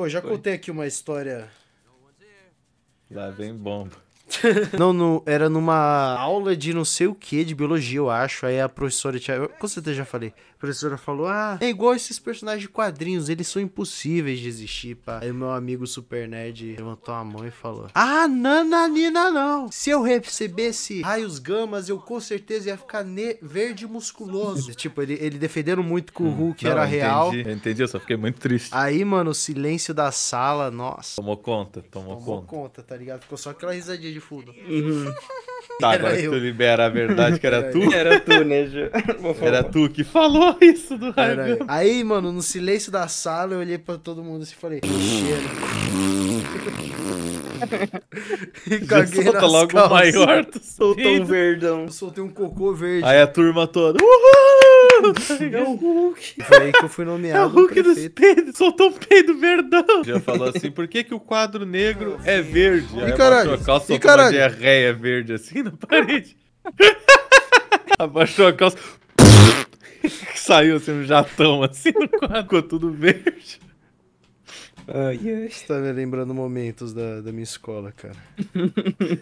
Ô, oh, já Foi. contei aqui uma história. Lá vem bomba. não, no, era numa aula de não sei o que, de biologia, eu acho. Aí a professora tinha. Eu, com certeza já falei. A professora falou: Ah, é igual esses personagens de quadrinhos, eles são impossíveis de existir, pá. Aí meu amigo Super Nerd levantou a mão e falou: Ah, nananina não. Se eu recebesse raios gamas, eu com certeza ia ficar verde musculoso. tipo, ele, ele defendendo muito que o hum, Hulk não, era eu entendi, real. Eu entendi, eu só fiquei muito triste. Aí, mano, o silêncio da sala, nossa. Tomou conta, tomou, tomou conta. Tomou conta, tá ligado? Ficou só aquela risadinha de Uhum. Tá, agora tu libera a verdade que era, era tu. Era tu, né, Ju? Era tu que falou isso do raio. Aí, mano, no silêncio da sala, eu olhei pra todo mundo assim e falei, cheiro. e caguei solta logo calças. maior, tu soltou um verdão. Eu soltei um cocô verde. Aí a turma toda, uhul! É o Hulk. Foi aí que eu fui nomeado. É o Hulk dos peidos, soltou um peido verdão. Já falou assim, por que, que o quadro negro é verde? E aí caralho, a calça e caralho. uma diarreia verde assim na parede. abaixou a calça. Saiu assim um jatão assim no quadro, ficou tudo verde. Ai, ai. Você tá me lembrando momentos da, da minha escola, cara.